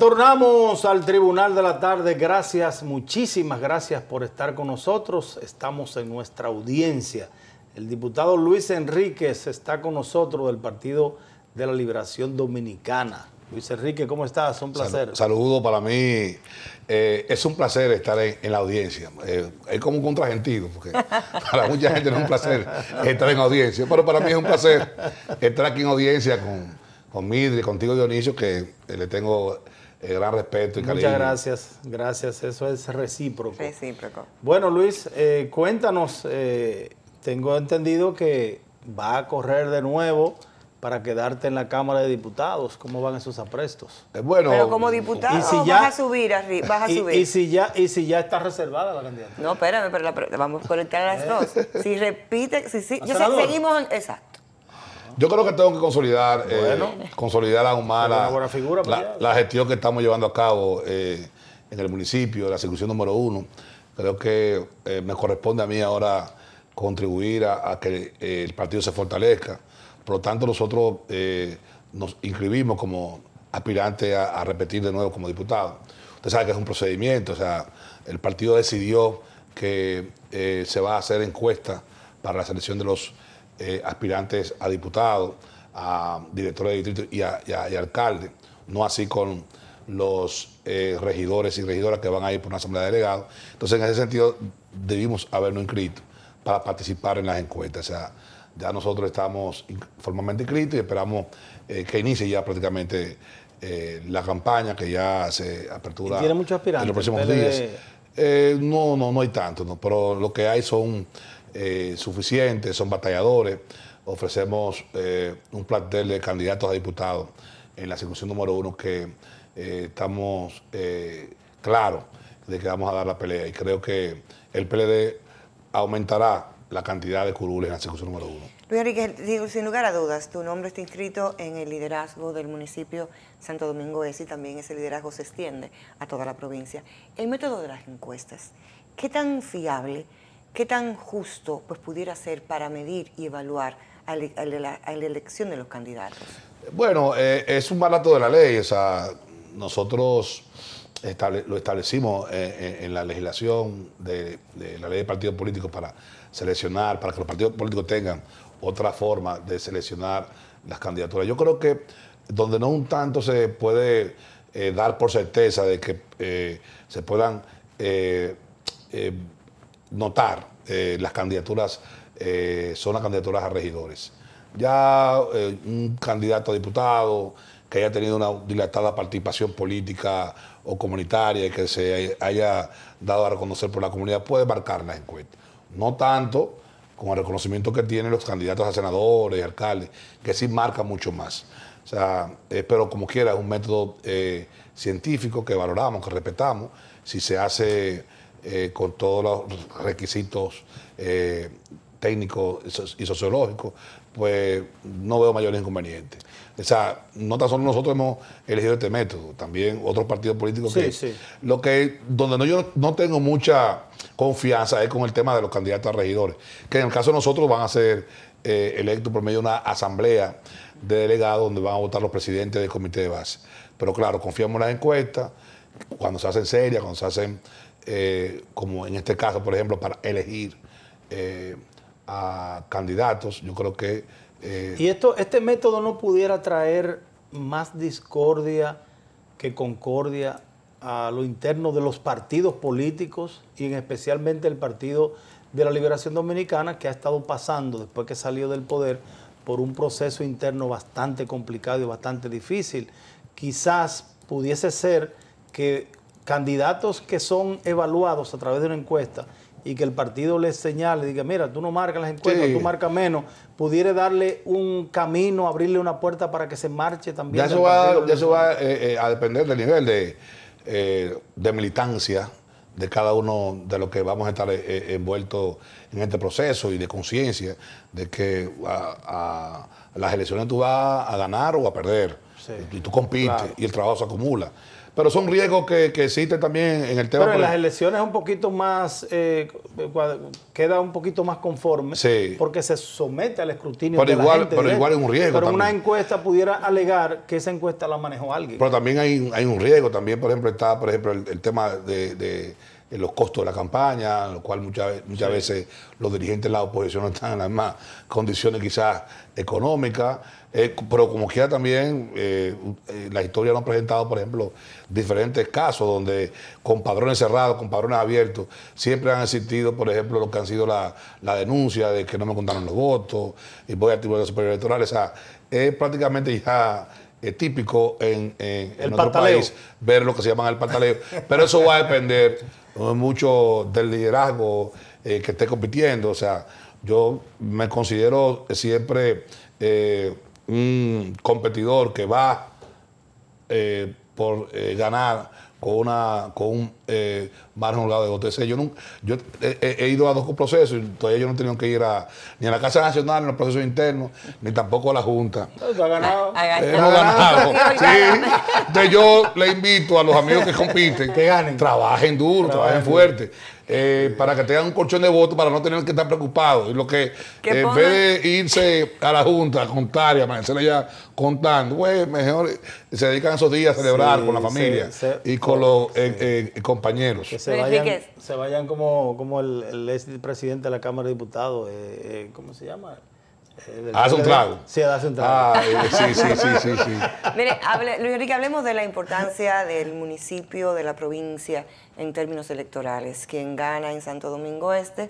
Retornamos al Tribunal de la Tarde. Gracias, muchísimas gracias por estar con nosotros. Estamos en nuestra audiencia. El diputado Luis Enríquez está con nosotros del Partido de la Liberación Dominicana. Luis Enrique, ¿cómo estás? Un placer. saludo para mí. Eh, es un placer estar en, la audiencia. Eh, es como un contragentido, porque para mucha gente no es un placer estar en audiencia, pero para mí es un placer estar aquí en audiencia con, con Midri, contigo Dionisio, que le tengo el eh, gran respeto y Muchas gracias, gracias. Eso es recíproco. Recíproco. Bueno, Luis, eh, cuéntanos. Eh, tengo entendido que va a correr de nuevo para quedarte en la Cámara de Diputados. ¿Cómo van esos aprestos? bueno, pero como diputado ya, vas a subir, vas a subir. Y si ya y si ya está reservada la candidatura. No, espérame, pero vamos a conectar las dos. Si repite, si, si yo sé seguimos en, exacto. Yo creo que tengo que consolidar, eh, consolidar aún más la, la, gestión que estamos llevando a cabo eh, en el municipio, la sección número uno. Creo que eh, me corresponde a mí ahora contribuir a, que el partido se fortalezca. Por lo tanto, nosotros nos inscribimos como aspirantes a, repetir de nuevo como diputado Usted sabe que es un procedimiento, o sea, el partido decidió que se va a hacer encuesta para la selección de los eh, aspirantes a diputados, a directores de distrito y, a, alcalde, no así con los eh, regidores y regidoras que van a ir por una asamblea de delegados. Entonces, en ese sentido, debimos habernos inscrito para participar en las encuestas. O sea, ya nosotros estamos formalmente inscritos y esperamos eh, que inicie ya prácticamente la campaña, que ya se apertura ¿Tiene muchos aspirantes, en los próximos días. no, no, no hay tanto, no, pero lo que hay son eh, suficientes, son batalladores. Ofrecemos eh, un plantel de candidatos a diputados en la circunscripción número uno que eh, estamos eh, claros de que vamos a dar la pelea y creo que el PLD aumentará la cantidad de curules en la circunscripción número uno. Luis Enrique, sin lugar a dudas, tu nombre está inscrito en el liderazgo del municipio Santo Domingo S este y también ese liderazgo se extiende a toda la provincia. El método de las encuestas, ¿qué tan fiable ¿Qué tan justo pues, pudiera ser para medir y evaluar a, la, elección de los candidatos? Bueno, eh, es un barato de la ley. O nosotros lo establecimos eh, eh, en la legislación de, la ley de partidos políticos para seleccionar, para que los partidos políticos tengan otra forma de seleccionar las candidaturas. Yo creo que donde no un tanto se puede dar por certeza de que se puedan notar eh, las candidaturas eh, son las candidaturas a regidores. Ya eh, un candidato a diputado que haya tenido una dilatada participación política o comunitaria y que se haya dado a reconocer por la comunidad puede marcar la encuestas. No tanto con el reconocimiento que tienen los candidatos a senadores, alcaldes, que sí marca mucho más. O sea, pero como quiera, es un método científico que valoramos, que respetamos. Si se hace eh, con todos los requisitos eh, técnicos y sociológicos, pues no veo mayores inconvenientes. O sea, no tan solo nosotros hemos elegido este método, también otros partidos políticos sí, que, sí. Lo que donde no, yo no tengo mucha confianza es con el tema de los candidatos a regidores, que en el caso de nosotros van a ser eh, electos por medio de una asamblea de delegados donde van a votar los presidentes del comité de base. Pero claro, confiamos en las encuestas, cuando se hacen serias, cuando se hacen eh, como en este caso, por ejemplo, para elegir eh, a candidatos. Yo creo que... Eh, ¿Y esto, este método no pudiera traer más discordia que concordia a lo interno de los partidos políticos y en especialmente el Partido de la Liberación Dominicana que ha estado pasando después que salió del poder por un proceso interno bastante complicado y bastante difícil. Quizás pudiese ser que candidatos que son evaluados a través de una encuesta y que el partido les señale, diga, mira, tú no marcas las encuestas, tú marcas menos, pudiera darle un camino, abrirle una puerta para que se marche también. Ya eso va, eh, eh, a depender del nivel eh, de, militancia de cada uno de los que vamos a estar envueltos en este proceso y de conciencia de que a, las elecciones tú vas a ganar o a perder. y tú compites y el trabajo se acumula. Pero son riesgos que, que existen también en el tema. Pero en las elecciones un poquito más, eh, queda un poquito más conforme, porque se somete al escrutinio. Pero, igual, pero igual es un riesgo. Pero una encuesta pudiera alegar que esa encuesta la manejó alguien. Pero también hay, hay un riesgo, también por ejemplo está por ejemplo el, tema de en los costos de la campaña, lo cual muchas, muchas veces los dirigentes de la oposición no están en las más condiciones quizás económicas, eh, pero como quiera también eh, eh, la historia nos ha presentado, por ejemplo, diferentes casos donde con padrones cerrados, con padrones abiertos, siempre han existido, por ejemplo, lo que han sido la, denuncia de que no me contaron los votos, y voy a activar el superior electoral, o sea, es prácticamente ya típico en, en, otro país, ver lo que se llaman el pataleo Pero eso va a depender mucho del liderazgo eh, que esté compitiendo. O sea, yo me considero siempre eh, un competidor que va eh, por ganar con, una, con un eh, margen holgado de OTC. Yo, nunca, yo eh, eh, he, ido a dos procesos y todavía yo no he que ir a, ni a la Casa Nacional a los procesos internos, ni tampoco a la Junta. se ha ganado. Ha, ganado. yo le invito a los amigos que compiten que ganen. Trabajen duro, trabajen, fuerte. Eh, para que tengan un colchón de votos para no tener que estar preocupados. Y lo que, en vez de irse a la Junta a contar y amanecer allá contando, pues mejor se dedican esos días a celebrar con la familia con los eh, eh, eh, compañeros. Que se vayan, se vayan como, como el, ex presidente de la Cámara de Diputados, ¿cómo se llama? Sí, sí, sí, Mire, Luis Enrique, hablemos de la importancia del municipio, de la provincia en términos electorales. Quien gana en Santo Domingo Este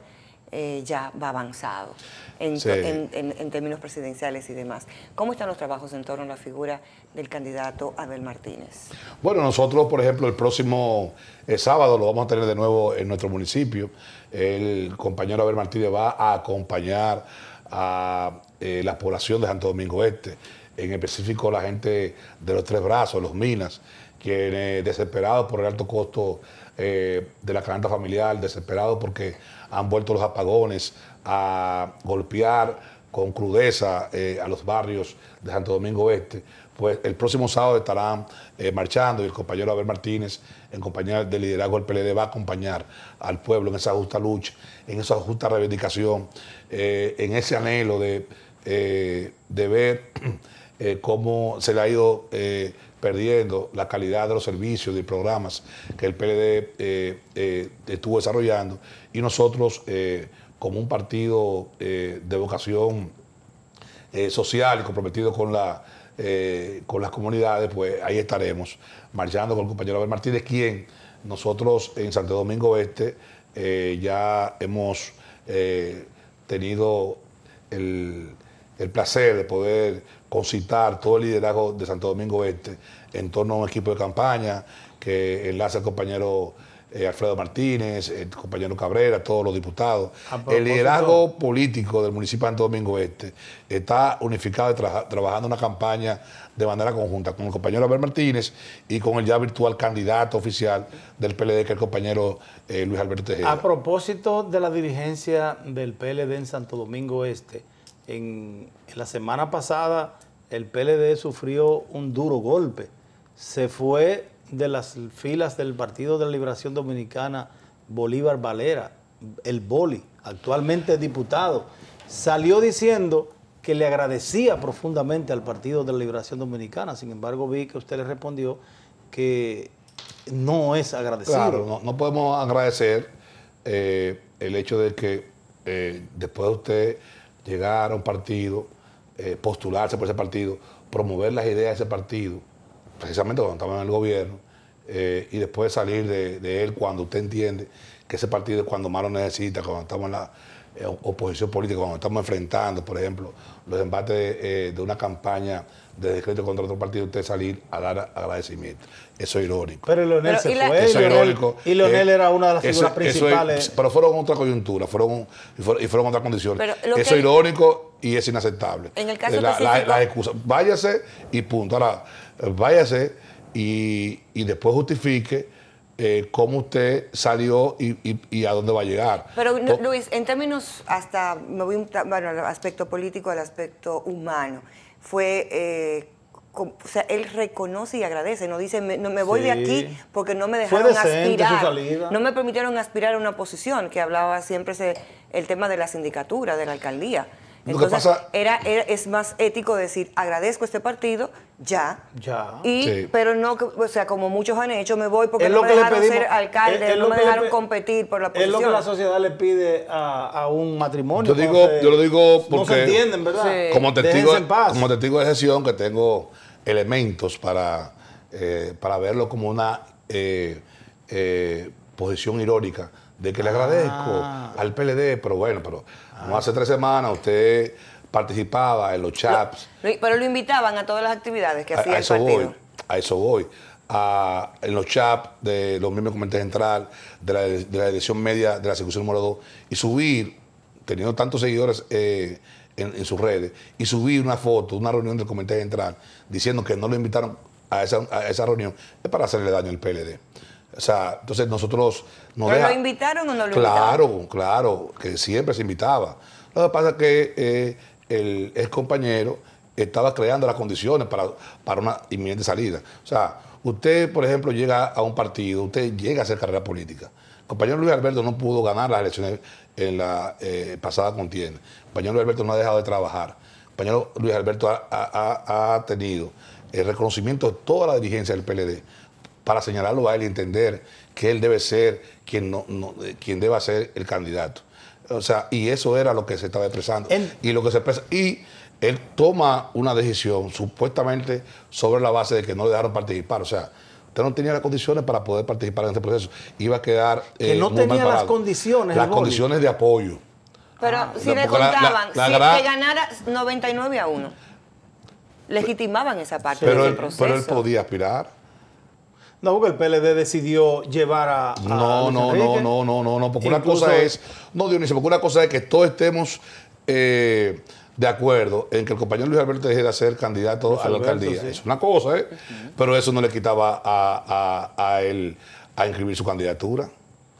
eh, ya va avanzado en, términos presidenciales y demás. ¿Cómo están los trabajos en torno a la figura del candidato Abel Martínez? Bueno, nosotros, por ejemplo, el próximo eh, sábado lo vamos a tener de nuevo en nuestro municipio. El compañero Abel Martínez va a acompañar a eh, la población de Santo Domingo Este, en específico la gente de los Tres Brazos, los Minas, quienes desesperados por el alto costo eh, de la canasta familiar, desesperados porque han vuelto los apagones a golpear con crudeza eh, a los barrios de Santo Domingo Oeste, pues el próximo sábado estarán eh, marchando y el compañero Abel Martínez, en compañía del liderazgo del PLD, va a acompañar al pueblo en esa justa lucha, en esa justa reivindicación, en ese anhelo de, de ver cómo se le ha ido perdiendo la calidad de los servicios y programas que el PLD eh, eh, estuvo desarrollando y nosotros eh, como un partido de vocación social y comprometido con, la, con las comunidades, pues ahí estaremos marchando con el compañero Abel Martínez, quien nosotros en Santo Domingo Este ya hemos tenido el el placer de poder concitar todo el liderazgo de Santo Domingo Este en torno a un equipo de campaña que enlaza al compañero eh, Alfredo Martínez, el compañero Cabrera, todos los diputados. El liderazgo político del municipio de Santo Domingo Este está unificado y trabajando una campaña de manera conjunta con el compañero Albert Martínez y con el ya virtual candidato oficial del PLD, que es el compañero eh, Luis Alberto Tejeda. A propósito de la dirigencia del PLD en Santo Domingo Este, en, la semana pasada el PLD sufrió un duro golpe. Se fue de las filas del Partido de la Liberación Dominicana Bolívar Valera, el Boli, actualmente diputado, salió diciendo que le agradecía profundamente al Partido de la Liberación Dominicana. Sin embargo, vi que usted le respondió que no es agradecido. Claro, no, podemos agradecer eh, el hecho de que eh, después de usted llegar a un partido, eh, postularse por ese partido, promover las ideas de ese partido, precisamente cuando estamos en el gobierno, eh, y después salir de, de, él cuando usted entiende que ese partido es cuando más lo necesita, cuando estamos en la, oposición política, cuando estamos enfrentando, por ejemplo, los embates eh, de, una campaña de decreto contra otro partido, usted salir a dar agradecimiento. Eso es irónico. Pero Leonel se fue. Eso Y Leonel eh, era una de las figuras principales. pero fueron otra coyuntura, fueron, y fueron, otras condiciones. eso es irónico y es inaceptable. En el caso eh, la, excusa. Váyase y punto. Ahora, váyase y, y después justifique eh, cómo usted salió y, a dónde va a llegar. Pero Luis, en términos hasta, me voy bueno, al aspecto político, al aspecto humano, fue... Eh, o sea, él reconoce y agradece, no dice, me, no, me voy de aquí porque no me dejaron aspirar. No me permitieron aspirar a una posición que hablaba siempre el tema de la sindicatura, de la alcaldía. Entonces, era, es más ético decir, agradezco este partido, ya. Ya. Y, Pero no, o sea, como muchos han hecho, me voy porque no me dejaron ser alcalde, no me dejaron competir por la posición. Es lo que la sociedad le pide a, un matrimonio. Yo, digo, yo lo digo porque... No se entienden, ¿verdad? Como, testigo, como testigo de gestión que tengo elementos para, eh, para verlo como una eh, eh, posición irónica de que le agradezco ah. al PLD, pero bueno, pero hace tres semanas usted participaba en los chaps. pero lo invitaban a todas las actividades que hacía eso el partido. a eso voy. A, en los chats de los mismos Comité central, de la, de la dirección media de la sección número 2, y subir, teniendo tantos seguidores eh, en, sus redes, y subir una foto de una reunión del comité central diciendo que no lo invitaron a esa, a esa reunión, es para hacerle daño al PLD. O sea, entonces nosotros nos lo invitaron o no lo invitaron? Claro, claro, que siempre se invitaba. Lo que pasa es que eh, el, ex compañero estaba creando las condiciones para, para una inminente salida. O sea, usted, por ejemplo, llega a un partido, usted llega a hacer carrera política. El compañero Luis Alberto no pudo ganar las elecciones en la eh, pasada contienda. El compañero Luis Alberto no ha dejado de trabajar. El compañero Luis Alberto ha, ha tenido el reconocimiento de toda la dirigencia del PLD para señalarlo a él y entender que él debe ser quien, no, eh, quien deba ser el candidato. O sea, y eso era lo que se estaba expresando. y lo que se Y él toma una decisión supuestamente sobre la base de que no le dejaron participar. O sea, usted no tenía las condiciones para poder participar en este proceso. Iba a quedar. que no eh, tenía las condiciones. Las condiciones de apoyo. Pero ah, si le contaban, si que ganara 99 a 1, legitimaban esa parte del proceso. Pero él podía aspirar. No, porque el PLD decidió llevar a. no, no, no, no, no, no, no, porque una cosa es. No, Dionisio, porque una cosa es que todos estemos eh, de acuerdo en que el compañero Luis Alberto deje de ser candidato a la alcaldía. Eso Es una cosa, ¿eh? Pero eso no le quitaba a, él a inscribir su candidatura.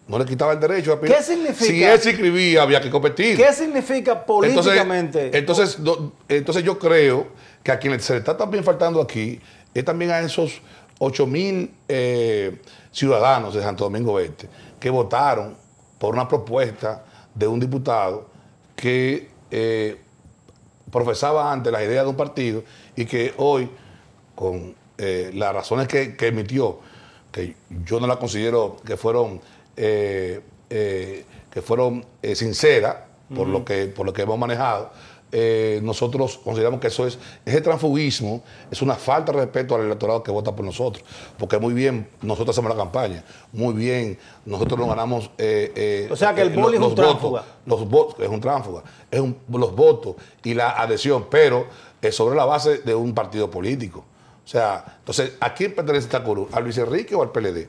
No le quitaba el derecho a ¿Qué significa? Si él se inscribía, había que competir. ¿Qué significa políticamente? Entonces, entonces, entonces yo creo que a quien se le está también faltando aquí es también a esos 8.000 mil eh, ciudadanos de Santo Domingo Este que votaron por una propuesta de un diputado que eh, profesaba antes las ideas de un partido y que hoy, con eh, las razones que, emitió, que yo no la considero que fueron, que fueron sinceras, por, lo que, por lo que hemos manejado, eh, nosotros consideramos que eso es, ese transfugismo es una falta de respeto al electorado que vota por nosotros, porque muy bien, nosotros hacemos la campaña, muy bien, nosotros nos ganamos... Eh, eh, o sea que el boli es un los los votos, es un tránsfuga, es los votos y la adhesión, pero es sobre la base de un partido político. O sea, entonces, ¿a quién pertenece esta Coru ¿A Luis Enrique o al PLD?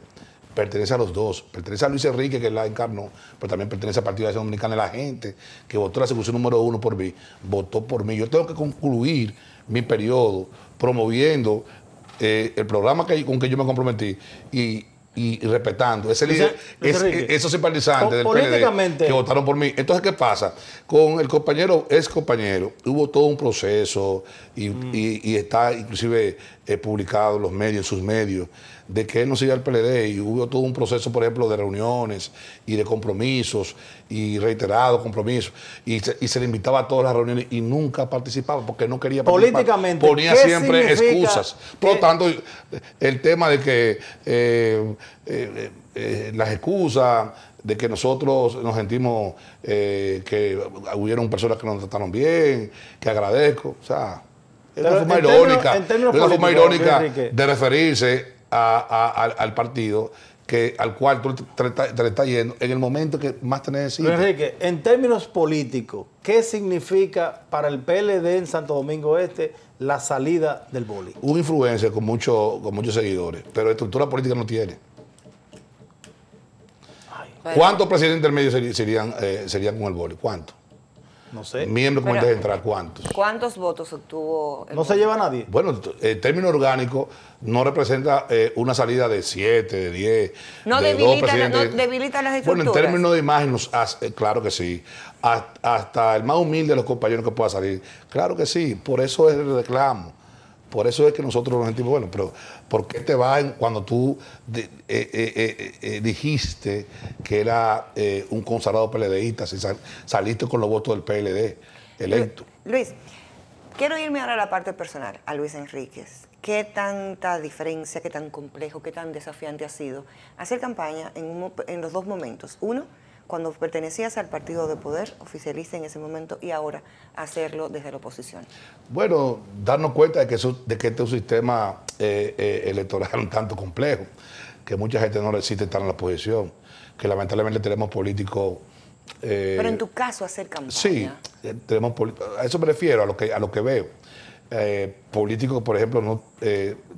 pertenece a los dos. Pertenece a Luis Enrique, que la encarnó, pero también pertenece al Partido de Acción Dominicana. La gente que votó la ejecución número uno por mí, votó por mí. Yo tengo que concluir mi periodo promoviendo eh, el programa con que yo me comprometí y, respetando ese líder, esos simpatizantes del que votaron por mí. Entonces, ¿qué pasa? Con el compañero, ex compañero, hubo todo un proceso y, mm. está inclusive eh, publicado en los medios, en sus medios, de que él no siga al PLD y hubo todo un proceso, por ejemplo, de reuniones y de compromisos y reiterados compromisos y se, le invitaba a todas las reuniones y nunca participaba porque no quería participar. Políticamente. Ponía siempre excusas. Por lo tanto, el tema de que eh, eh, eh, las excusas de que nosotros nos sentimos que hubieron personas que nos trataron bien, que agradezco, o sea, era irónica, una forma irónica de referirse al, partido que, al cual tú te, estás yendo en el momento que más te necesitas. Enrique, en términos políticos, ¿qué significa para el PLD en Santo Domingo Este la salida del boli? Un influencia con, con muchos seguidores, pero estructura política no tiene. ¿Cuántos presidentes del medio serían, eh, serían con el boli? ¿Cuántos? No sé. Miembros me entrar, ¿cuántos? ¿Cuántos votos obtuvo? no se lleva nadie. Bueno, el término orgánico no representa eh, una salida de 7, de 10, no debilita, no debilita las Bueno, en términos de imagen, eh, claro que sí. hasta el más humilde de los compañeros que pueda salir, claro que sí. Por eso es el reclamo. Por eso es que nosotros nos sentimos, bueno, pero ¿por qué te vas cuando tú eh, eh, eh, dijiste que era un consagrado PLDista si saliste con los votos del PLD electo? Luis, quiero irme ahora a la parte personal, a Luis Enríquez. ¿Qué tanta diferencia, qué tan complejo, qué tan desafiante ha sido hacer campaña en, en los dos momentos? Uno, cuando pertenecías al partido de poder, oficialista en ese momento, y ahora hacerlo desde la oposición? Bueno, darnos cuenta de que, de que este es un sistema eh, eh, electoral un tanto complejo, que mucha gente no resiste estar en la oposición, que lamentablemente tenemos políticos... Eh, Pero en tu caso hacer campaña. Sí, tenemos a eso me refiero, a lo que, a lo que veo. políticos, por ejemplo, no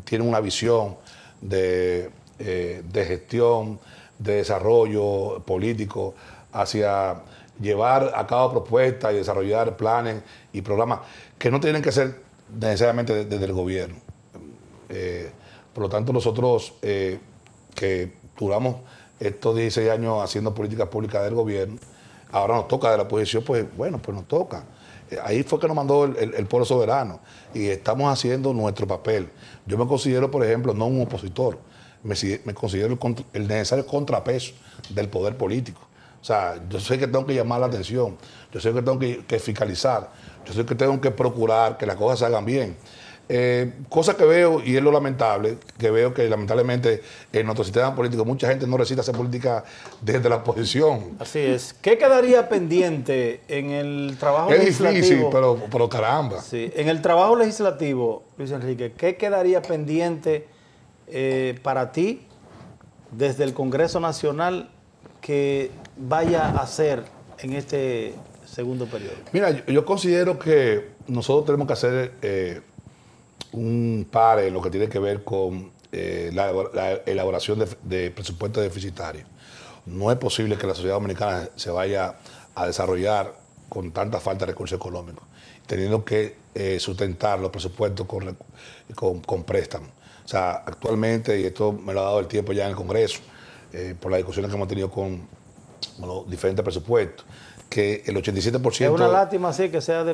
tienen una visión de, de gestión, de desarrollo político, hacia llevar a cabo propuestas y desarrollar planes y programas que no tienen que ser necesariamente desde el gobierno. Eh, por lo tanto, nosotros eh, que duramos estos 16 años haciendo políticas públicas del gobierno, ahora nos toca de la oposición, pues bueno, pues nos toca. Eh, ahí fue que nos mandó el, el, pueblo soberano y estamos haciendo nuestro papel. Yo me considero, por ejemplo, no un opositor, me, considero el, el, necesario contrapeso del poder político. O sea, yo sé que tengo que llamar la atención, yo sé que tengo que, fiscalizar, yo sé que tengo que procurar que las cosas se hagan bien. Eh, cosa que veo, y es lo lamentable, que veo que lamentablemente en nuestro sistema político mucha gente no recita hacer política desde la oposición. Así es. ¿Qué quedaría pendiente en el trabajo legislativo? Es difícil, pero, caramba. En el trabajo legislativo, Luis Enrique, ¿qué quedaría pendiente eh, para ti desde el Congreso Nacional que vaya a hacer en este segundo periodo? Mira, yo, considero que nosotros tenemos que hacer eh, un par en lo que tiene que ver con eh, la, elaboración de, presupuestos deficitarios. No es posible que la sociedad dominicana se vaya a desarrollar con tanta falta de recursos económicos, teniendo que sustentar los presupuestos con, con préstamos. O sea, actualmente, y esto me lo ha dado el tiempo ya en el Congreso, eh, por las discusiones que hemos tenido con, los diferentes presupuestos, que el 87%... Es una lástima, sí, que sea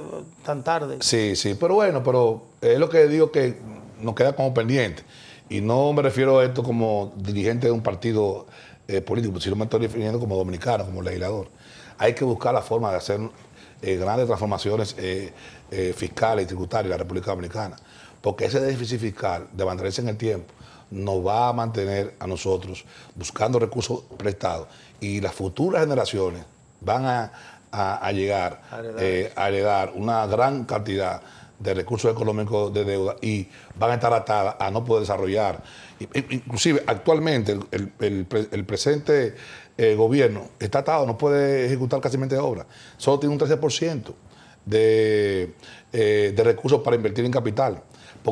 tan tarde. Sí, sí, pero bueno, pero es lo que digo que nos queda como pendiente. Y no me refiero a esto como dirigente de un partido eh, político, sino me estoy refiriendo como dominicano, como legislador. Hay que buscar la forma de hacer eh, grandes transformaciones fiscales y tributarias en la República Dominicana porque ese déficit fiscal de mantenerse en el tiempo nos va a mantener a nosotros buscando recursos prestados y las futuras generaciones van a, llegar eh, a heredar. una gran cantidad de recursos económicos de deuda y van a estar atadas a no poder desarrollar. Inclusive actualmente el, presente eh, gobierno está atado, no puede ejecutar casi mente obra, solo tiene un 13% de, eh, de recursos para invertir en capital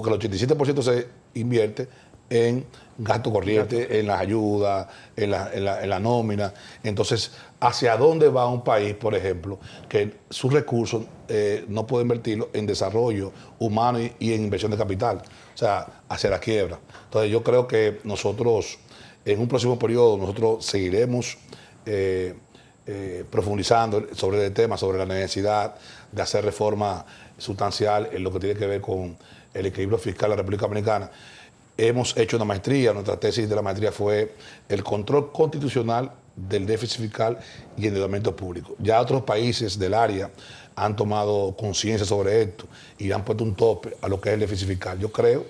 porque el 87% se invierte en gasto corriente, en las ayudas, en la, nómina. Entonces, ¿hacia dónde va un país, por ejemplo, que sus recursos eh, no puede invertirlo en desarrollo humano y, en inversión de capital? O sea, hacia la quiebra. Entonces, yo creo que nosotros, en un próximo periodo, nosotros seguiremos eh, eh, profundizando sobre el tema, sobre la necesidad de hacer reforma sustancial en lo que tiene que ver con el equilibrio fiscal de la República Americana Hemos hecho una maestría, nuestra tesis de la maestría fue el control constitucional del déficit fiscal y endeudamiento público. Ya otros países del área han tomado conciencia sobre esto y han puesto un tope a lo que es el déficit fiscal. Yo creo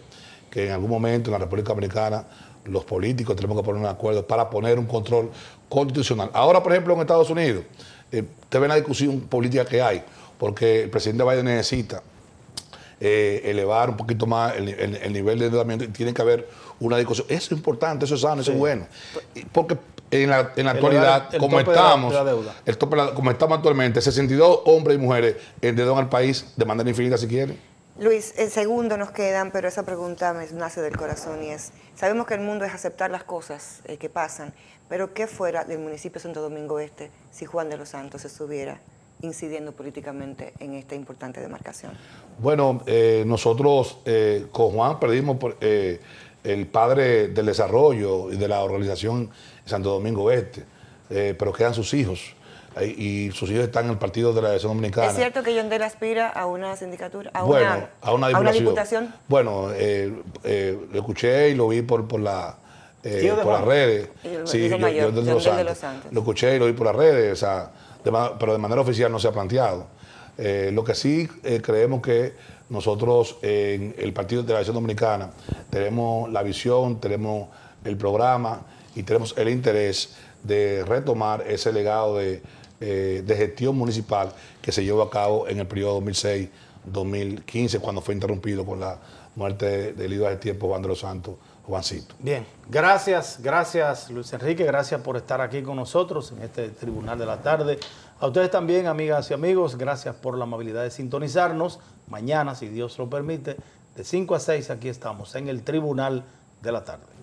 que en algún momento en la República Dominicana los políticos tenemos que poner un acuerdo para poner un control constitucional. Ahora, por ejemplo, en Estados Unidos, eh, usted ve la discusión política que hay, porque el presidente Biden necesita eh, elevar un poquito más el, nivel de endeudamiento. Tiene que haber una discusión. Eso es importante, eso es sano, eso es bueno. Porque en la, en la actualidad, como estamos, como estamos actualmente, 62 hombres y mujeres endeudan al país de manera infinita si quieren. Luis, el segundo nos quedan, pero esa pregunta me nace del corazón y es, sabemos que el mundo es aceptar las cosas eh, que pasan, pero ¿qué fuera del municipio Santo Domingo Este si Juan de los Santos estuviera incidiendo políticamente en esta importante demarcación? Bueno, eh, nosotros eh, con Juan perdimos eh, el padre del desarrollo y de la organización Santo Domingo Este, pero quedan sus hijos eh, y sus hijos están en el partido de la elección Dominicana. ¿Es cierto que Yondel aspira a una sindicatura? A una, a, diputación. Bueno, lo escuché y lo vi por, por, la, por las redes. sí, yo, de los Santos. Lo escuché y lo vi por las redes. O sea, pero de manera oficial no se ha planteado. Eh, lo que sí eh, creemos que nosotros en el Partido de la Dominicana tenemos la visión, tenemos el programa y tenemos el interés de retomar ese legado de, eh, gestión municipal que se llevó a cabo en el periodo 2006-2015, cuando fue interrumpido con la muerte del líder de tiempo Juan Santos Juancito. Bien, gracias, gracias Luis Enrique, gracias por estar aquí con nosotros en este Tribunal de la Tarde. A ustedes también, amigas y amigos, gracias por la amabilidad de sintonizarnos. Mañana, si Dios lo permite, de 5 a 6 aquí estamos en el Tribunal de la Tarde.